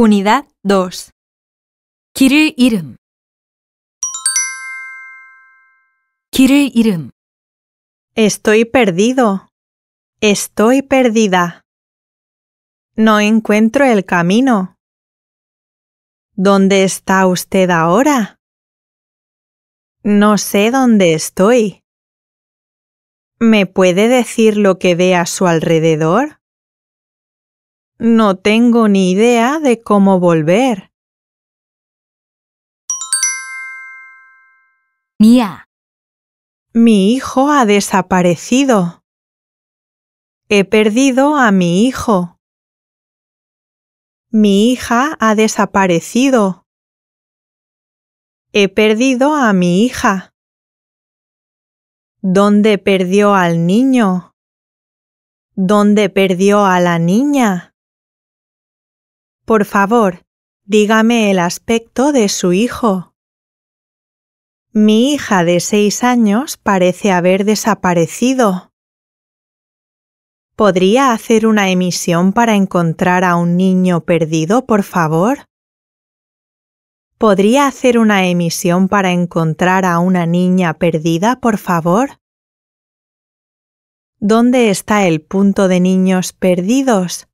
Unidad 2. quiere ir. quiere ir. Estoy perdido. Estoy perdida. No encuentro el camino. ¿Dónde está usted ahora? No sé dónde estoy. ¿Me puede decir lo que ve a su alrededor? No tengo ni idea de cómo volver. Mía. Mi hijo ha desaparecido. He perdido a mi hijo. Mi hija ha desaparecido. He perdido a mi hija. ¿Dónde perdió al niño? ¿Dónde perdió a la niña? Por favor, dígame el aspecto de su hijo. Mi hija de seis años parece haber desaparecido. ¿Podría hacer una emisión para encontrar a un niño perdido, por favor? ¿Podría hacer una emisión para encontrar a una niña perdida, por favor? ¿Dónde está el punto de niños perdidos?